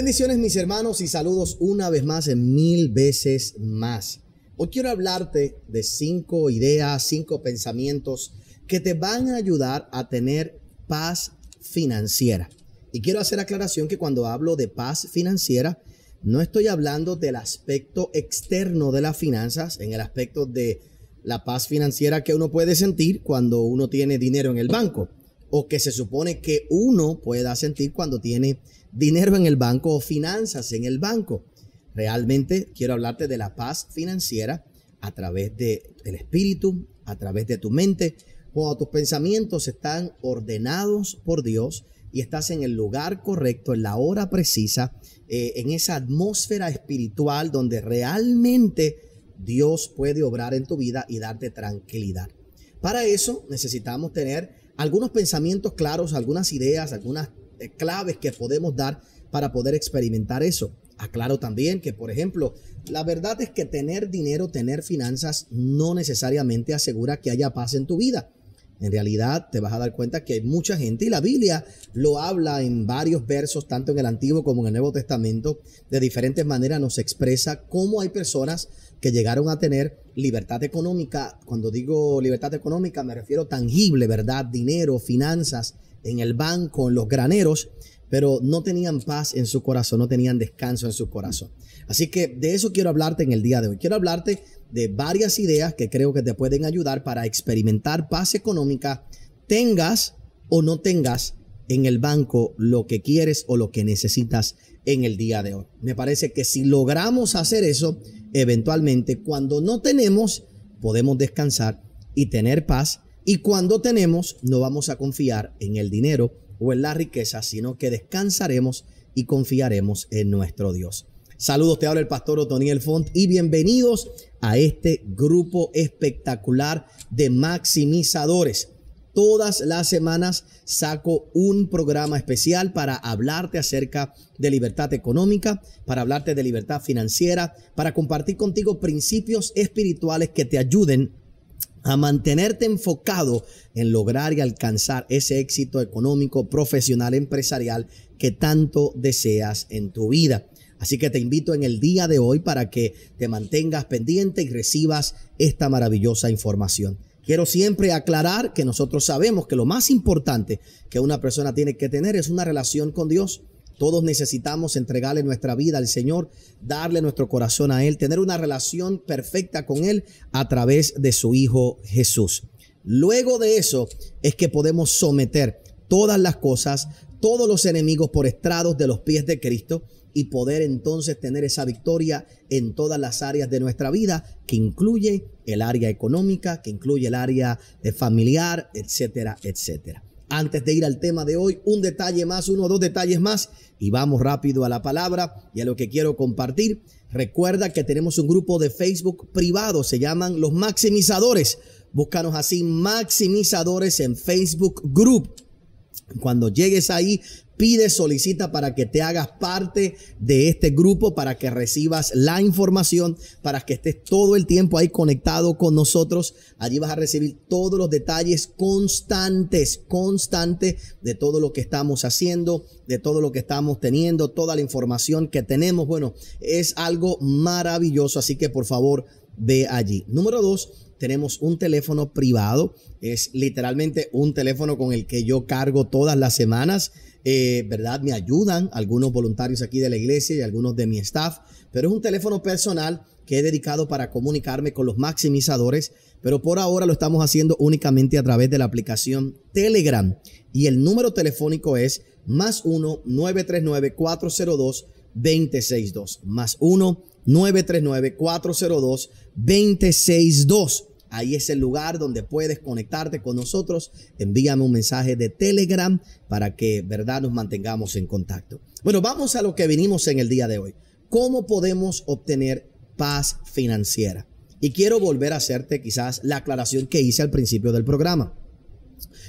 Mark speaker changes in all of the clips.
Speaker 1: Bendiciones mis hermanos y saludos una vez más en mil veces más. Hoy quiero hablarte de cinco ideas, cinco pensamientos que te van a ayudar a tener paz financiera. Y quiero hacer aclaración que cuando hablo de paz financiera, no estoy hablando del aspecto externo de las finanzas, en el aspecto de la paz financiera que uno puede sentir cuando uno tiene dinero en el banco o que se supone que uno pueda sentir cuando tiene dinero dinero en el banco o finanzas en el banco. Realmente quiero hablarte de la paz financiera a través del el espíritu, a través de tu mente. Cuando tus pensamientos están ordenados por Dios y estás en el lugar correcto, en la hora precisa, eh, en esa atmósfera espiritual donde realmente Dios puede obrar en tu vida y darte tranquilidad. Para eso necesitamos tener algunos pensamientos claros, algunas ideas, algunas eh, claves que podemos dar para poder experimentar eso. Aclaro también que, por ejemplo, la verdad es que tener dinero, tener finanzas, no necesariamente asegura que haya paz en tu vida. En realidad te vas a dar cuenta que hay mucha gente, y la Biblia lo habla en varios versos, tanto en el Antiguo como en el Nuevo Testamento, de diferentes maneras nos expresa cómo hay personas que llegaron a tener libertad económica. Cuando digo libertad económica me refiero tangible, ¿verdad? Dinero, finanzas, en el banco, en los graneros, pero no tenían paz en su corazón, no tenían descanso en su corazón. Así que de eso quiero hablarte en el día de hoy. Quiero hablarte de varias ideas que creo que te pueden ayudar para experimentar paz económica, tengas o no tengas en el banco lo que quieres o lo que necesitas en el día de hoy. Me parece que si logramos hacer eso, eventualmente cuando no tenemos, podemos descansar y tener paz y cuando tenemos, no vamos a confiar en el dinero o en la riqueza, sino que descansaremos y confiaremos en nuestro Dios. Saludos, te habla el pastor Otoniel Font y bienvenidos a este grupo espectacular de maximizadores. Todas las semanas saco un programa especial para hablarte acerca de libertad económica, para hablarte de libertad financiera, para compartir contigo principios espirituales que te ayuden a mantenerte enfocado en lograr y alcanzar ese éxito económico, profesional, empresarial que tanto deseas en tu vida. Así que te invito en el día de hoy para que te mantengas pendiente y recibas esta maravillosa información. Quiero siempre aclarar que nosotros sabemos que lo más importante que una persona tiene que tener es una relación con Dios. Todos necesitamos entregarle nuestra vida al Señor, darle nuestro corazón a Él, tener una relación perfecta con Él a través de su Hijo Jesús. Luego de eso es que podemos someter todas las cosas, todos los enemigos por estrados de los pies de Cristo y poder entonces tener esa victoria en todas las áreas de nuestra vida, que incluye el área económica, que incluye el área eh, familiar, etcétera, etcétera. Antes de ir al tema de hoy, un detalle más, uno o dos detalles más y vamos rápido a la palabra y a lo que quiero compartir. Recuerda que tenemos un grupo de Facebook privado, se llaman los maximizadores. Búscanos así maximizadores en Facebook Group cuando llegues ahí, pide, solicita para que te hagas parte de este grupo, para que recibas la información, para que estés todo el tiempo ahí conectado con nosotros. Allí vas a recibir todos los detalles constantes, constantes de todo lo que estamos haciendo, de todo lo que estamos teniendo, toda la información que tenemos. Bueno, es algo maravilloso, así que por favor de allí. Número dos, tenemos un teléfono privado. Es literalmente un teléfono con el que yo cargo todas las semanas. Eh, ¿Verdad? Me ayudan algunos voluntarios aquí de la iglesia y algunos de mi staff. Pero es un teléfono personal que he dedicado para comunicarme con los maximizadores. Pero por ahora lo estamos haciendo únicamente a través de la aplicación Telegram. Y el número telefónico es más 1-939-402-262. Más 1 939-402-262. Ahí es el lugar donde puedes conectarte con nosotros. Envíame un mensaje de Telegram para que, ¿verdad?, nos mantengamos en contacto. Bueno, vamos a lo que vinimos en el día de hoy. ¿Cómo podemos obtener paz financiera? Y quiero volver a hacerte quizás la aclaración que hice al principio del programa.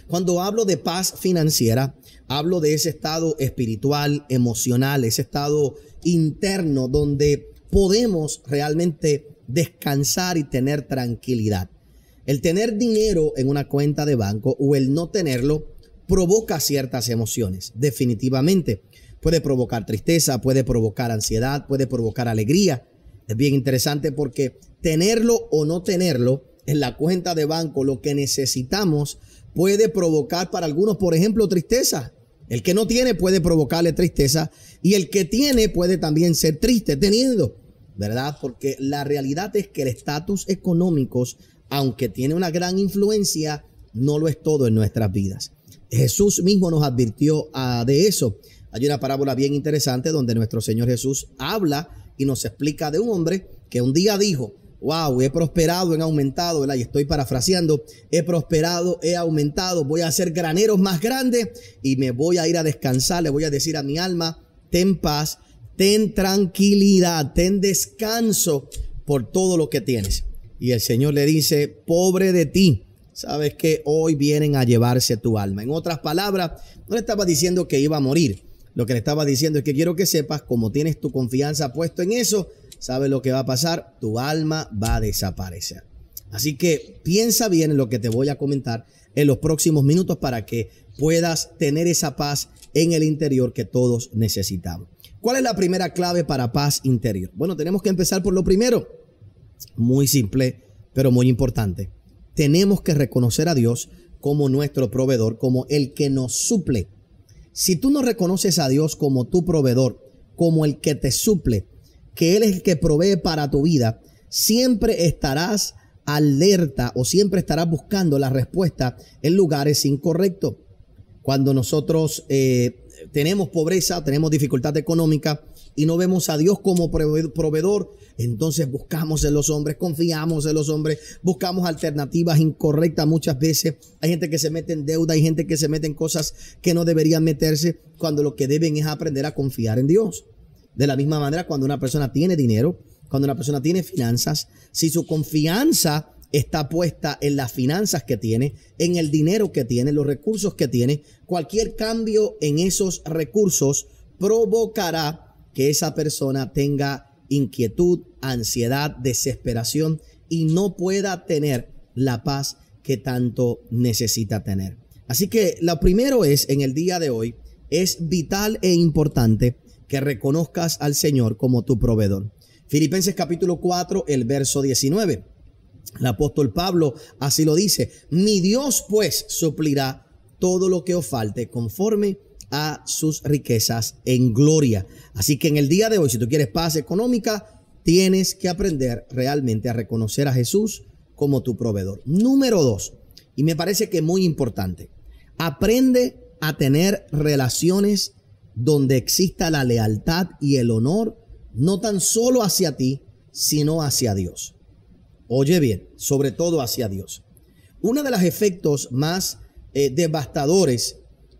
Speaker 1: Cuando hablo de paz financiera, hablo de ese estado espiritual, emocional, ese estado interno donde podemos realmente descansar y tener tranquilidad. El tener dinero en una cuenta de banco o el no tenerlo provoca ciertas emociones, definitivamente. Puede provocar tristeza, puede provocar ansiedad, puede provocar alegría. Es bien interesante porque tenerlo o no tenerlo en la cuenta de banco, lo que necesitamos, puede provocar para algunos, por ejemplo, tristeza. El que no tiene puede provocarle tristeza y el que tiene puede también ser triste teniendo, ¿verdad? Porque la realidad es que el estatus económico, aunque tiene una gran influencia, no lo es todo en nuestras vidas. Jesús mismo nos advirtió ah, de eso. Hay una parábola bien interesante donde nuestro Señor Jesús habla y nos explica de un hombre que un día dijo, wow, he prosperado, he aumentado, ¿verdad? Y estoy parafraseando, he prosperado, he aumentado, voy a hacer graneros más grandes y me voy a ir a descansar, le voy a decir a mi alma, ten paz, ten tranquilidad, ten descanso por todo lo que tienes. Y el Señor le dice, pobre de ti, sabes que hoy vienen a llevarse tu alma. En otras palabras, no le estaba diciendo que iba a morir. Lo que le estaba diciendo es que quiero que sepas, como tienes tu confianza puesto en eso, sabes lo que va a pasar, tu alma va a desaparecer. Así que piensa bien en lo que te voy a comentar en los próximos minutos para que puedas tener esa paz en el interior que todos necesitamos. ¿Cuál es la primera clave para paz interior? Bueno, tenemos que empezar por lo primero, muy simple, pero muy importante. Tenemos que reconocer a Dios como nuestro proveedor, como el que nos suple. Si tú no reconoces a Dios como tu proveedor, como el que te suple, que Él es el que provee para tu vida, siempre estarás alerta o siempre estarás buscando la respuesta en lugares incorrectos cuando nosotros eh, tenemos pobreza, tenemos dificultad económica y no vemos a Dios como proveedor, entonces buscamos en los hombres, confiamos en los hombres, buscamos alternativas incorrectas muchas veces. Hay gente que se mete en deuda, hay gente que se mete en cosas que no deberían meterse cuando lo que deben es aprender a confiar en Dios. De la misma manera, cuando una persona tiene dinero, cuando una persona tiene finanzas, si su confianza está puesta en las finanzas que tiene, en el dinero que tiene, los recursos que tiene. Cualquier cambio en esos recursos provocará que esa persona tenga inquietud, ansiedad, desesperación y no pueda tener la paz que tanto necesita tener. Así que lo primero es, en el día de hoy, es vital e importante que reconozcas al Señor como tu proveedor. Filipenses capítulo 4, el verso 19. El apóstol Pablo así lo dice, mi Dios pues suplirá todo lo que os falte conforme a sus riquezas en gloria. Así que en el día de hoy, si tú quieres paz económica, tienes que aprender realmente a reconocer a Jesús como tu proveedor. Número dos, y me parece que muy importante, aprende a tener relaciones donde exista la lealtad y el honor, no tan solo hacia ti, sino hacia Dios. Oye bien, sobre todo hacia Dios. Uno de los efectos más eh, devastadores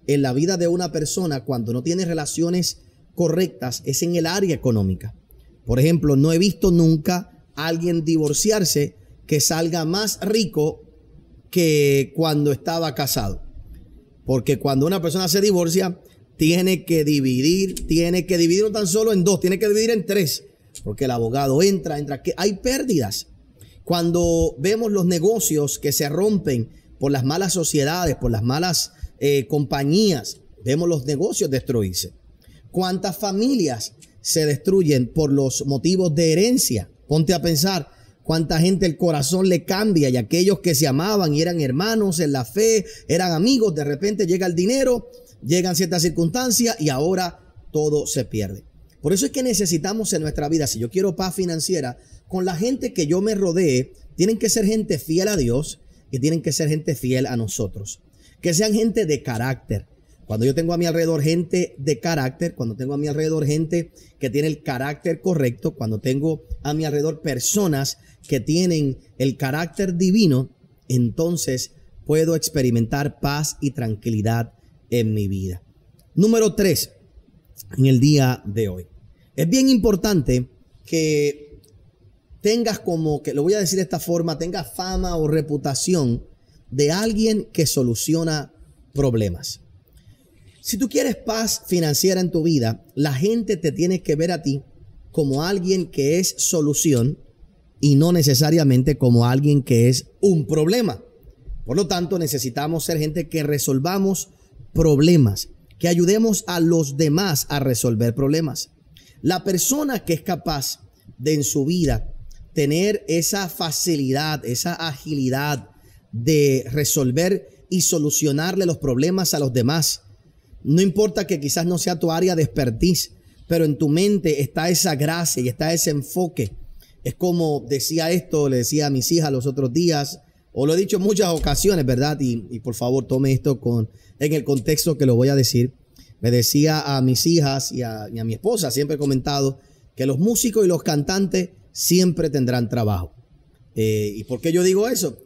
Speaker 1: en la vida de una persona cuando no tiene relaciones correctas es en el área económica. Por ejemplo, no he visto nunca a alguien divorciarse que salga más rico que cuando estaba casado. Porque cuando una persona se divorcia, tiene que dividir, tiene que dividir no tan solo en dos, tiene que dividir en tres. Porque el abogado entra, entra, que hay pérdidas. Cuando vemos los negocios que se rompen por las malas sociedades, por las malas eh, compañías, vemos los negocios destruirse. ¿Cuántas familias se destruyen por los motivos de herencia? Ponte a pensar cuánta gente el corazón le cambia y aquellos que se amaban y eran hermanos en la fe, eran amigos, de repente llega el dinero, llegan ciertas circunstancias y ahora todo se pierde. Por eso es que necesitamos en nuestra vida, si yo quiero paz financiera, con la gente que yo me rodee, tienen que ser gente fiel a Dios y tienen que ser gente fiel a nosotros. Que sean gente de carácter. Cuando yo tengo a mi alrededor gente de carácter, cuando tengo a mi alrededor gente que tiene el carácter correcto, cuando tengo a mi alrededor personas que tienen el carácter divino, entonces puedo experimentar paz y tranquilidad en mi vida. Número tres, en el día de hoy. Es bien importante que tengas como, que lo voy a decir de esta forma, tengas fama o reputación de alguien que soluciona problemas. Si tú quieres paz financiera en tu vida, la gente te tiene que ver a ti como alguien que es solución y no necesariamente como alguien que es un problema. Por lo tanto, necesitamos ser gente que resolvamos problemas, que ayudemos a los demás a resolver problemas. La persona que es capaz de en su vida tener esa facilidad, esa agilidad de resolver y solucionarle los problemas a los demás. No importa que quizás no sea tu área de expertise, pero en tu mente está esa gracia y está ese enfoque. Es como decía esto, le decía a mis hijas los otros días, o lo he dicho en muchas ocasiones, ¿verdad? Y, y por favor tome esto con en el contexto que lo voy a decir. Me decía a mis hijas y a, mi esposa, siempre he comentado, que los músicos y los cantantes siempre tendrán trabajo. Eh, ¿Y por qué yo digo eso?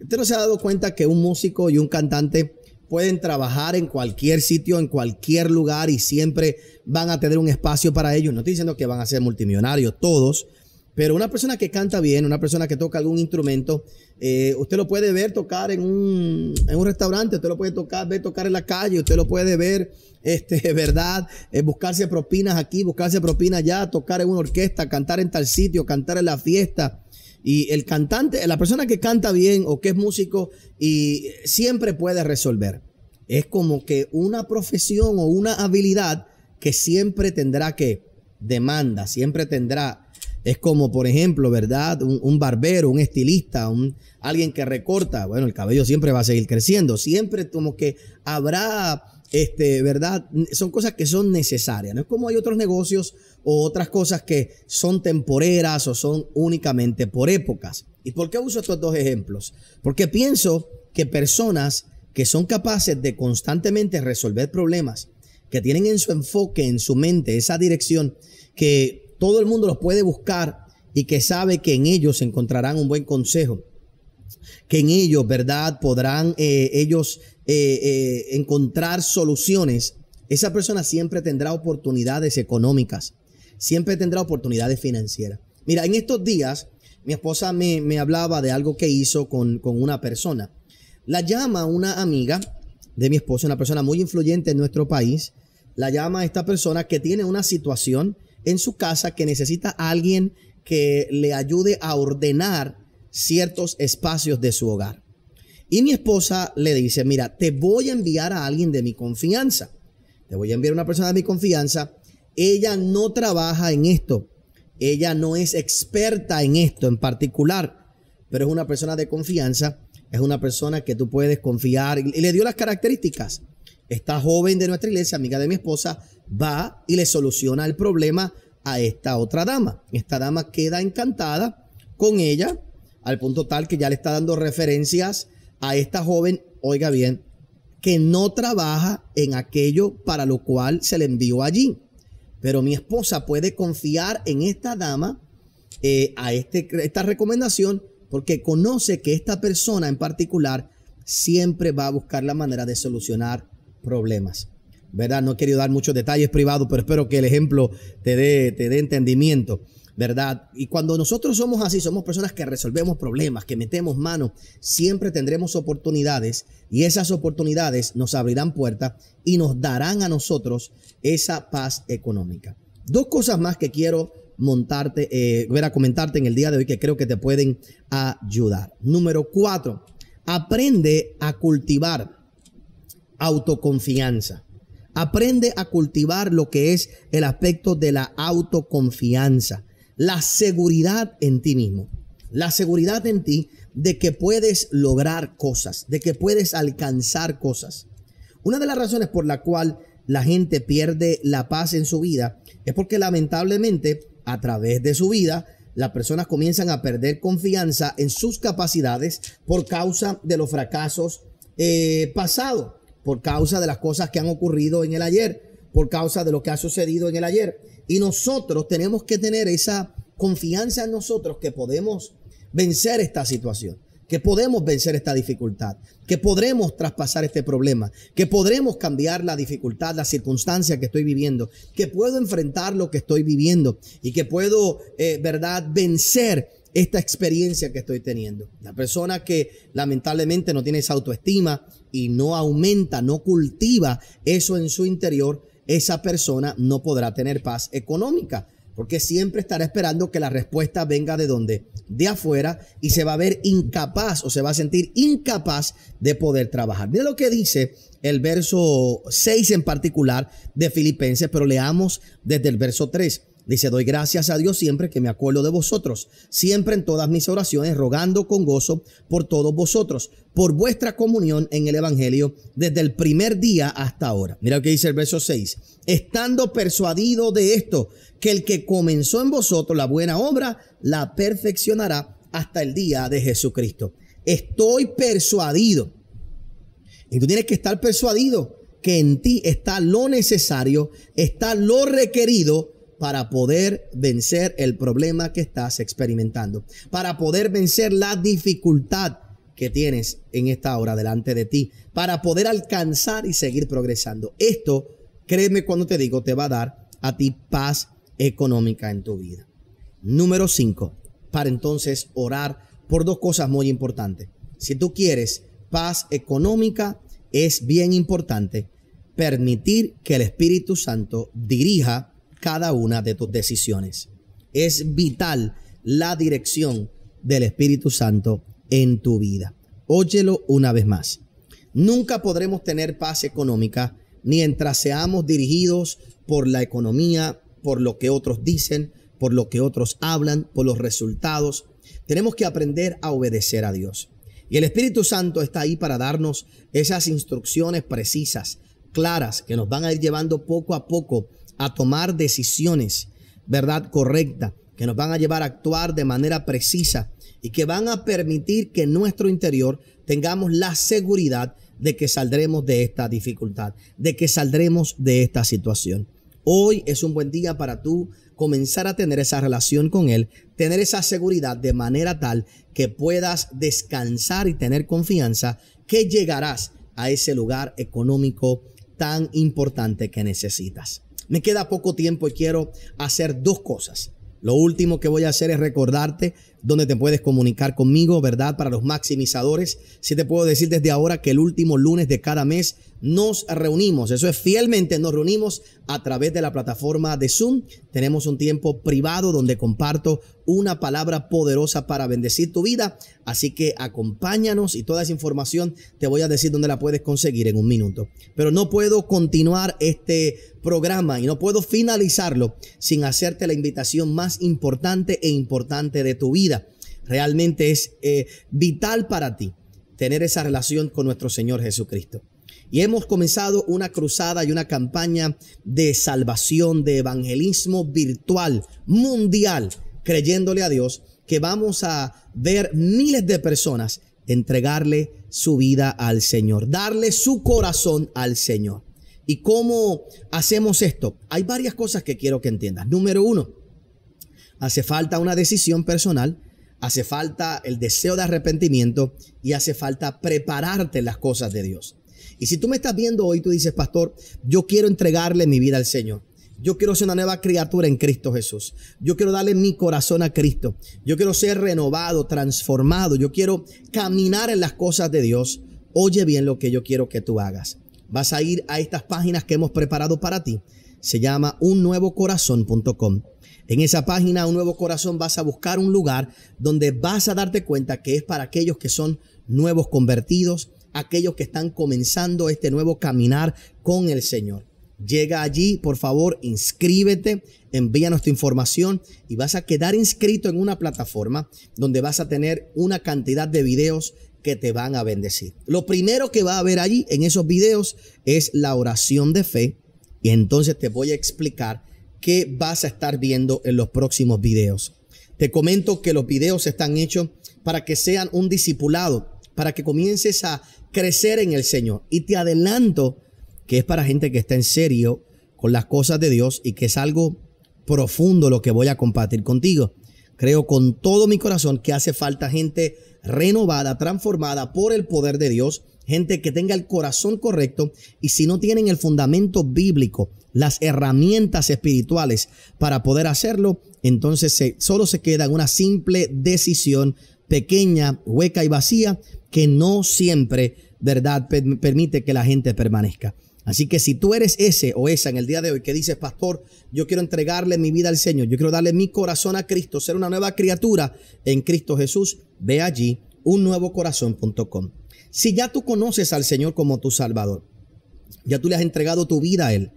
Speaker 1: Usted no se ha dado cuenta que un músico y un cantante pueden trabajar en cualquier sitio, en cualquier lugar y siempre van a tener un espacio para ellos. No estoy diciendo que van a ser multimillonarios todos, pero una persona que canta bien, una persona que toca algún instrumento, eh, usted lo puede ver tocar en un, en un, restaurante, usted lo puede tocar, ver tocar en la calle, usted lo puede ver, este, ¿verdad? Eh, buscarse propinas aquí, buscarse propinas allá, tocar en una orquesta, cantar en tal sitio, cantar en la fiesta. Y el cantante, la persona que canta bien o que es músico y siempre puede resolver. Es como que una profesión o una habilidad que siempre tendrá que demanda, siempre tendrá es como, por ejemplo, ¿verdad? Un, barbero, un estilista, alguien que recorta. Bueno, el cabello siempre va a seguir creciendo. Siempre como que habrá, este, ¿verdad? Son cosas que son necesarias. No es como hay otros negocios o otras cosas que son temporeras o son únicamente por épocas. ¿Y por qué uso estos dos ejemplos? Porque pienso que personas que son capaces de constantemente resolver problemas, que tienen en su enfoque, en su mente, esa dirección, que todo el mundo los puede buscar y que sabe que en ellos encontrarán un buen consejo, que en ellos, ¿verdad? Podrán eh, ellos eh, eh, encontrar soluciones. Esa persona siempre tendrá oportunidades económicas, siempre tendrá oportunidades financieras. Mira, en estos días mi esposa me, hablaba de algo que hizo con, con una persona. La llama una amiga de mi esposa, una persona muy influyente en nuestro país, la llama a esta persona que tiene una situación en su casa que necesita a alguien que le ayude a ordenar ciertos espacios de su hogar. Y mi esposa le dice, mira, te voy a enviar a alguien de mi confianza. Te voy a enviar a una persona de mi confianza. Ella no trabaja en esto. Ella no es experta en esto en particular, pero es una persona de confianza. Es una persona que tú puedes confiar. Y le dio las características. Esta joven de nuestra iglesia, amiga de mi esposa, va y le soluciona el problema a esta otra dama. Esta dama queda encantada con ella, al punto tal que ya le está dando referencias a esta joven, oiga bien, que no trabaja en aquello para lo cual se le envió allí. Pero mi esposa puede confiar en esta dama, eh, a este, esta recomendación, porque conoce que esta persona en particular siempre va a buscar la manera de solucionar problemas. ¿Verdad? No he querido dar muchos detalles privados, pero espero que el ejemplo te dé, entendimiento. ¿verdad? Y cuando nosotros somos así, somos personas que resolvemos problemas, que metemos mano, siempre tendremos oportunidades y esas oportunidades nos abrirán puertas y nos darán a nosotros esa paz económica. Dos cosas más que quiero montarte, eh, ver a comentarte en el día de hoy que creo que te pueden ayudar. Número cuatro, aprende a cultivar autoconfianza. Aprende a cultivar lo que es el aspecto de la autoconfianza, la seguridad en ti mismo, la seguridad en ti de que puedes lograr cosas, de que puedes alcanzar cosas. Una de las razones por la cual la gente pierde la paz en su vida es porque lamentablemente a través de su vida las personas comienzan a perder confianza en sus capacidades por causa de los fracasos eh, pasados por causa de las cosas que han ocurrido en el ayer, por causa de lo que ha sucedido en el ayer. Y nosotros tenemos que tener esa confianza en nosotros que podemos vencer esta situación, que podemos vencer esta dificultad, que podremos traspasar este problema, que podremos cambiar la dificultad, la circunstancia que estoy viviendo, que puedo enfrentar lo que estoy viviendo y que puedo, eh, ¿verdad?, vencer esta experiencia que estoy teniendo. La persona que lamentablemente no tiene esa autoestima y no aumenta, no cultiva eso en su interior, esa persona no podrá tener paz económica, porque siempre estará esperando que la respuesta venga de donde, de afuera, y se va a ver incapaz o se va a sentir incapaz de poder trabajar. de lo que dice el verso 6 en particular de Filipenses, pero leamos desde el verso 3. Dice, doy gracias a Dios siempre que me acuerdo de vosotros, siempre en todas mis oraciones, rogando con gozo por todos vosotros, por vuestra comunión en el Evangelio desde el primer día hasta ahora. Mira lo que dice el verso 6. Estando persuadido de esto, que el que comenzó en vosotros la buena obra, la perfeccionará hasta el día de Jesucristo. Estoy persuadido. Y tú tienes que estar persuadido que en ti está lo necesario, está lo requerido para poder vencer el problema que estás experimentando, para poder vencer la dificultad que tienes en esta hora delante de ti, para poder alcanzar y seguir progresando. Esto, créeme cuando te digo, te va a dar a ti paz económica en tu vida. Número cinco, Para entonces orar por dos cosas muy importantes. Si tú quieres paz económica, es bien importante permitir que el Espíritu Santo dirija cada una de tus decisiones. Es vital la dirección del Espíritu Santo en tu vida. Óyelo una vez más. Nunca podremos tener paz económica mientras seamos dirigidos por la economía, por lo que otros dicen, por lo que otros hablan, por los resultados. Tenemos que aprender a obedecer a Dios. Y el Espíritu Santo está ahí para darnos esas instrucciones precisas, claras, que nos van a ir llevando poco a poco a tomar decisiones, ¿verdad? Correcta, que nos van a llevar a actuar de manera precisa y que van a permitir que en nuestro interior tengamos la seguridad de que saldremos de esta dificultad, de que saldremos de esta situación. Hoy es un buen día para tú comenzar a tener esa relación con Él, tener esa seguridad de manera tal que puedas descansar y tener confianza que llegarás a ese lugar económico tan importante que necesitas. Me queda poco tiempo y quiero hacer dos cosas. Lo último que voy a hacer es recordarte donde te puedes comunicar conmigo, ¿verdad? Para los maximizadores. Sí te puedo decir desde ahora que el último lunes de cada mes nos reunimos. Eso es fielmente, nos reunimos a través de la plataforma de Zoom. Tenemos un tiempo privado donde comparto una palabra poderosa para bendecir tu vida. Así que acompáñanos y toda esa información te voy a decir dónde la puedes conseguir en un minuto. Pero no puedo continuar este programa y no puedo finalizarlo sin hacerte la invitación más importante e importante de tu vida Realmente es eh, vital para ti tener esa relación con nuestro Señor Jesucristo. Y hemos comenzado una cruzada y una campaña de salvación, de evangelismo virtual, mundial, creyéndole a Dios que vamos a ver miles de personas entregarle su vida al Señor, darle su corazón al Señor. ¿Y cómo hacemos esto? Hay varias cosas que quiero que entiendas. Número uno, hace falta una decisión personal hace falta el deseo de arrepentimiento y hace falta prepararte las cosas de Dios. Y si tú me estás viendo hoy, tú dices, pastor, yo quiero entregarle mi vida al Señor. Yo quiero ser una nueva criatura en Cristo Jesús. Yo quiero darle mi corazón a Cristo. Yo quiero ser renovado, transformado. Yo quiero caminar en las cosas de Dios. Oye bien lo que yo quiero que tú hagas. Vas a ir a estas páginas que hemos preparado para ti se llama unnuevocorazón.com. En esa página, Un Nuevo Corazón, vas a buscar un lugar donde vas a darte cuenta que es para aquellos que son nuevos convertidos, aquellos que están comenzando este nuevo caminar con el Señor. Llega allí, por favor, inscríbete, envíanos tu información y vas a quedar inscrito en una plataforma donde vas a tener una cantidad de videos que te van a bendecir. Lo primero que va a haber allí en esos videos es la oración de fe y entonces te voy a explicar qué vas a estar viendo en los próximos videos. Te comento que los videos están hechos para que sean un discipulado, para que comiences a crecer en el Señor. Y te adelanto que es para gente que está en serio con las cosas de Dios y que es algo profundo lo que voy a compartir contigo. Creo con todo mi corazón que hace falta gente renovada, transformada por el poder de Dios gente que tenga el corazón correcto y si no tienen el fundamento bíblico, las herramientas espirituales para poder hacerlo, entonces solo se queda una simple decisión pequeña, hueca y vacía que no siempre, ¿verdad?, permite que la gente permanezca. Así que si tú eres ese o esa en el día de hoy que dices, pastor, yo quiero entregarle mi vida al Señor, yo quiero darle mi corazón a Cristo, ser una nueva criatura en Cristo Jesús, ve allí unnuevocorazon.com. Si ya tú conoces al Señor como tu Salvador, ya tú le has entregado tu vida a Él,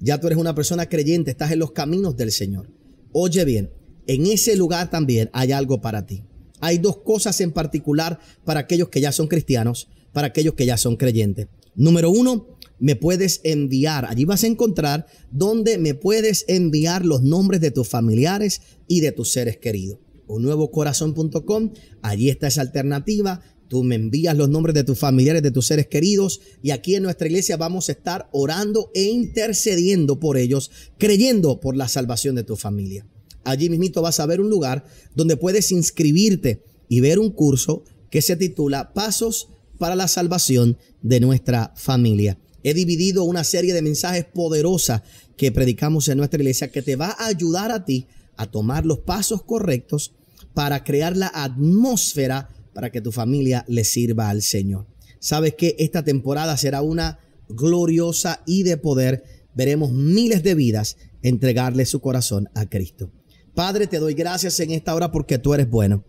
Speaker 1: ya tú eres una persona creyente, estás en los caminos del Señor. Oye bien, en ese lugar también hay algo para ti. Hay dos cosas en particular para aquellos que ya son cristianos, para aquellos que ya son creyentes. Número uno, me puedes enviar. Allí vas a encontrar donde me puedes enviar los nombres de tus familiares y de tus seres queridos. Un Unnuevocorazon.com, allí está esa alternativa. Tú me envías los nombres de tus familiares, de tus seres queridos y aquí en nuestra iglesia vamos a estar orando e intercediendo por ellos, creyendo por la salvación de tu familia. Allí mismito vas a ver un lugar donde puedes inscribirte y ver un curso que se titula Pasos para la salvación de nuestra familia. He dividido una serie de mensajes poderosas que predicamos en nuestra iglesia que te va a ayudar a ti a tomar los pasos correctos para crear la atmósfera para que tu familia le sirva al Señor. Sabes que esta temporada será una gloriosa y de poder. Veremos miles de vidas entregarle su corazón a Cristo. Padre, te doy gracias en esta hora porque tú eres bueno.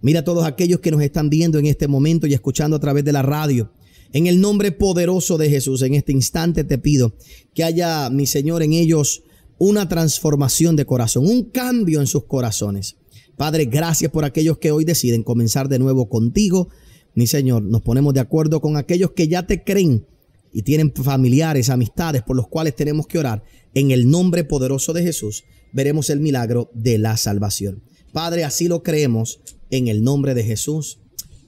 Speaker 1: Mira a todos aquellos que nos están viendo en este momento y escuchando a través de la radio. En el nombre poderoso de Jesús, en este instante te pido que haya, mi Señor, en ellos una transformación de corazón, un cambio en sus corazones. Padre, gracias por aquellos que hoy deciden comenzar de nuevo contigo. Mi Señor, nos ponemos de acuerdo con aquellos que ya te creen y tienen familiares, amistades por los cuales tenemos que orar. En el nombre poderoso de Jesús veremos el milagro de la salvación. Padre, así lo creemos en el nombre de Jesús.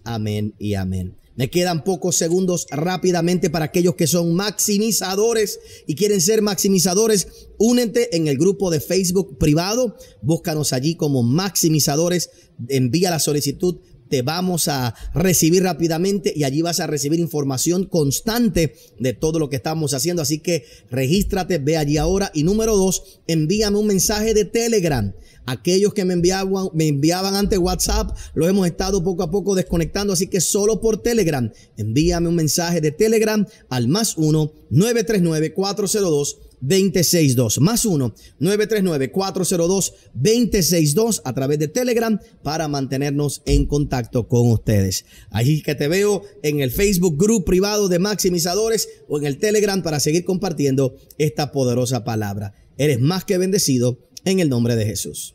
Speaker 1: Amén y amén. Me quedan pocos segundos rápidamente para aquellos que son maximizadores y quieren ser maximizadores. Únete en el grupo de Facebook privado. Búscanos allí como maximizadores. Envía la solicitud te vamos a recibir rápidamente y allí vas a recibir información constante de todo lo que estamos haciendo. Así que regístrate, ve allí ahora. Y número dos, envíame un mensaje de Telegram. Aquellos que me enviaban, me enviaban antes WhatsApp, lo hemos estado poco a poco desconectando, así que solo por Telegram, envíame un mensaje de Telegram al más 1 939 402 262 más 1 939 402 262 a través de Telegram para mantenernos en contacto con ustedes. ahí que te veo en el Facebook Group privado de maximizadores o en el Telegram para seguir compartiendo esta poderosa palabra. Eres más que bendecido en el nombre de Jesús.